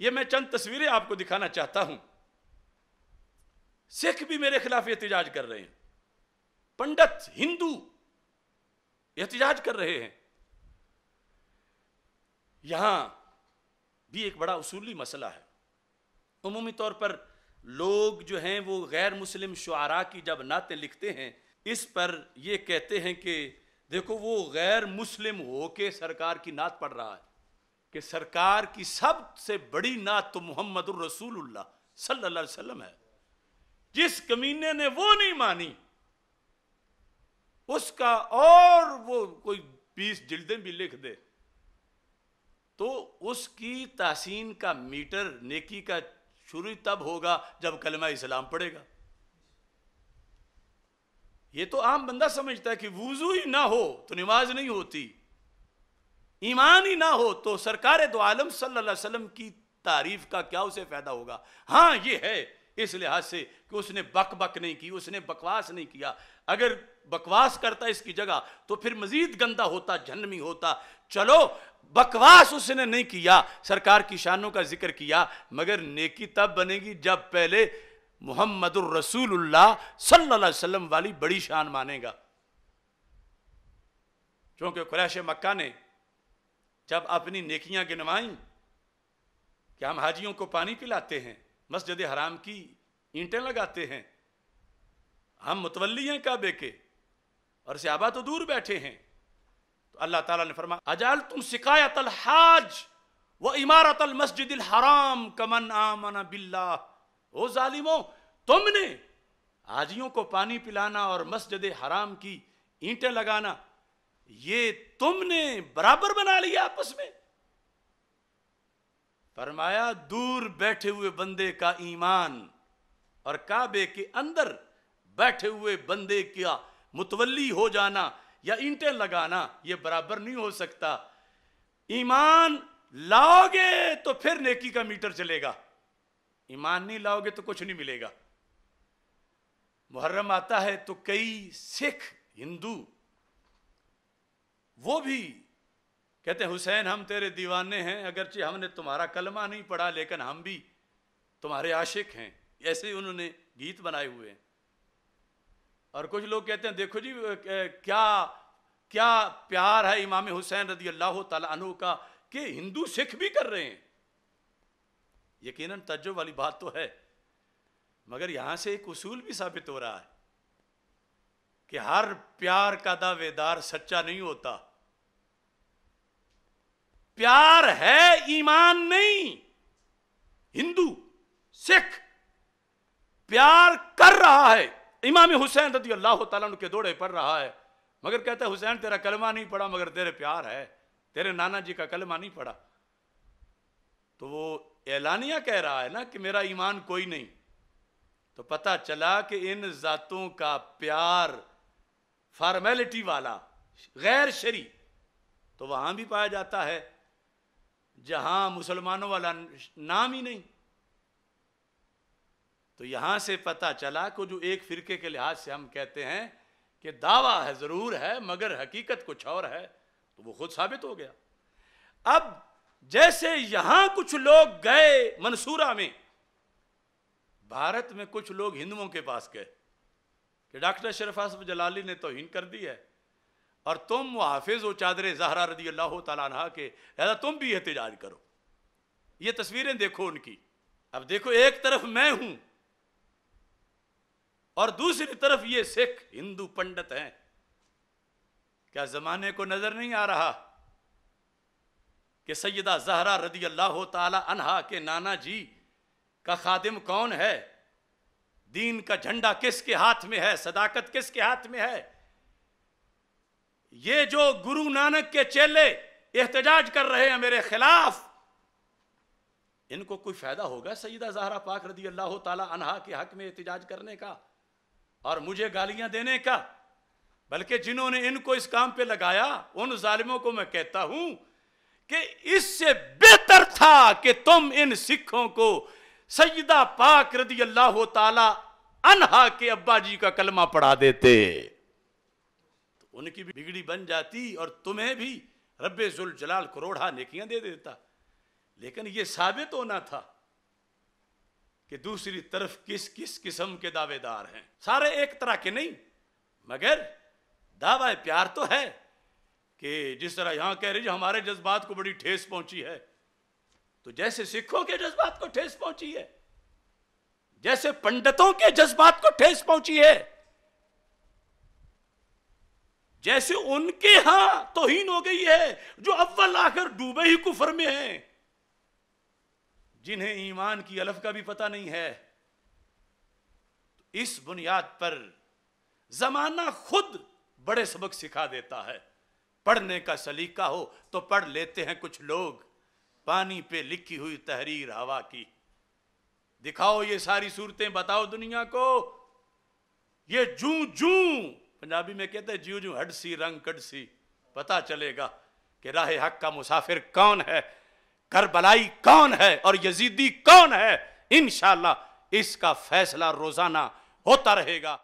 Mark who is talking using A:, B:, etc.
A: ये मैं चंद तस्वीरें आपको दिखाना चाहता हूं सिख भी मेरे खिलाफ एहतजाज कर रहे हैं पंडित हिंदू एहतजाज कर रहे हैं यहां भी एक बड़ा उसूली मसला है उमूमी तौर पर लोग जो हैं वो गैर मुस्लिम शुरा की जब नाते लिखते हैं इस पर ये कहते हैं कि देखो वो गैर मुस्लिम होके सरकार की नात पढ़ रहा है कि सरकार की सबसे बड़ी नात तो मोहम्मद रसूलुल्लाह सल्लल्लाहु अलैहि वसल्लम है जिस कमीने ने वो नहीं मानी उसका और वो कोई बीस जिल्दें भी लिख दे तो उसकी तहसीन का मीटर नेकी का शुरू तब होगा जब कलमा इस्लाम पड़ेगा ये तो आम बंदा समझता है कि वजू ही ना हो तो नमाज नहीं होती ईमान ही ना हो तो सरकार दो आलम सल्लाम की तारीफ का क्या उसे फ़ायदा होगा हाँ ये है इस लिहाज से कि उसने बक बक नहीं की उसने बकवास नहीं किया अगर बकवास करता इसकी जगह तो फिर मजीद गंदा होता जन्मी होता चलो बकवास उसने नहीं किया सरकार की शानों का जिक्र किया मगर नेकी तब बनेगी जब पहले मोहम्मद रसूलुल्लाह सल्लल्लाहु अलैहि वसल्लम वाली बड़ी शान मानेगा क्योंकि क्रैश मक्का ने जब अपनी नेकियां गिनवाई कि हम हाजियों को पानी पिलाते हैं मस्जिद हराम की ईंटें लगाते हैं हम मुतवली हैं काबे के और सहाबा तो दूर बैठे हैं तो अल्लाह ताला ने फरमा अजाल तुम शिकायत हाज व इमारत अल मस्जिद हराम कमन आमना बिल्ला ओ जालिमो तुमने हाजियों को पानी पिलाना और मस्जिद हराम की ईंटें लगाना ये तुमने बराबर बना लिया आपस में फरमाया दूर बैठे हुए बंदे का ईमान और काबे के अंदर बैठे हुए बंदे का मुतवली हो जाना या इंटे लगाना ये बराबर नहीं हो सकता ईमान लाओगे तो फिर नेकी का मीटर चलेगा ईमान नहीं लाओगे तो कुछ नहीं मिलेगा मुहर्रम आता है तो कई सिख हिंदू वो भी कहते हैं हुसैन हम तेरे दीवाने हैं अगरचे हमने तुम्हारा कलमा नहीं पढ़ा लेकिन हम भी तुम्हारे आशिक हैं ऐसे ही उन्होंने गीत बनाए हुए हैं और कुछ लोग कहते हैं देखो जी क्या क्या प्यार है इमाम हुसैन रदी अल्लाह तु का कि हिंदू सिख भी कर रहे हैं यकीनन तजो वाली बात तो है मगर यहाँ से एक उसूल भी साबित हो रहा है कि हर प्यार का दावेदार सच्चा नहीं होता प्यार है ईमान नहीं हिंदू सिख प्यार कर रहा है इमाम हुसैन रदी अल्लाह तला दौड़े पड़ रहा है मगर कहते हुसैन तेरा कलमा नहीं पड़ा मगर तेरे प्यार है तेरे नाना जी का कलमा नहीं पड़ा तो वो ऐलानिया कह रहा है ना कि मेरा ईमान कोई नहीं तो पता चला कि इन जातों का प्यार फॉर्मेलिटी वाला गैर शरी तो वहां भी पाया जाता है जहां मुसलमानों वाला नाम ही नहीं तो यहां से पता चला को जो एक फिरके के लिहाज से हम कहते हैं कि दावा है जरूर है मगर हकीकत कुछ और है तो वो खुद साबित हो गया अब जैसे यहां कुछ लोग गए मंसूरा में भारत में कुछ लोग हिंदुओं के पास गए कि डॉक्टर शरफ आसफ जलाली ने तोहिन कर दी है और तुम हाफिज हो चादर जहरा रदी अल्लाह तला के लिहाजा तुम भी एहतजाज करो ये तस्वीरें देखो उनकी अब देखो एक तरफ मैं हूं और दूसरी तरफ ये सिख हिंदू पंडित हैं क्या जमाने को नजर नहीं आ रहा कि सैदा जहरा रदी अल्लाह तहा के नाना जी का खादिम कौन है दीन का झंडा किसके हाथ में है सदाकत किसके हाथ में है ये जो गुरु नानक के चेले एहतजाज कर रहे हैं मेरे खिलाफ इनको कोई फायदा होगा सईदा जहरा पाक रदी अल्लाह अनहा के हक में एहतजाज करने का और मुझे गालियां देने का बल्कि जिन्होंने इनको इस काम पे लगाया उन जालिमों को मैं कहता हूं कि इससे बेहतर था कि तुम इन सिखों को सईदा पाक रदी अल्लाह तला अनहा के अब्बा जी का कलमा पढ़ा देते उनकी भी बिगड़ी बन जाती और तुम्हें भी रब्बे जुल जलाल करोड़ा नेकियां दे देता लेकिन ये साबित होना था कि दूसरी तरफ किस किस किस्म के दावेदार हैं सारे एक तरह के नहीं मगर दावा प्यार तो है कि जिस तरह यहां कह रही जो हमारे जज्बात को बड़ी ठेस पहुंची है तो जैसे सिखों के जज्बात को ठेस पहुंची है जैसे पंडितों के जज्बात को ठेस पहुंची है जैसे उनके यहां तोहीन हो गई है जो अव्वल आकर डूबे ही कुफर में हैं जिन्हें ईमान की अलफ का भी पता नहीं है तो इस बुनियाद पर जमाना खुद बड़े सबक सिखा देता है पढ़ने का सलीका हो तो पढ़ लेते हैं कुछ लोग पानी पे लिखी हुई तहरीर हवा की दिखाओ ये सारी सूरतें बताओ दुनिया को ये जू जू पंजाबी में कहते हैं ज्यू हड हडसी रंग सी पता चलेगा कि राह हक का मुसाफिर कौन है करबलाई कौन है और यजीदी कौन है इन इसका फैसला रोजाना होता रहेगा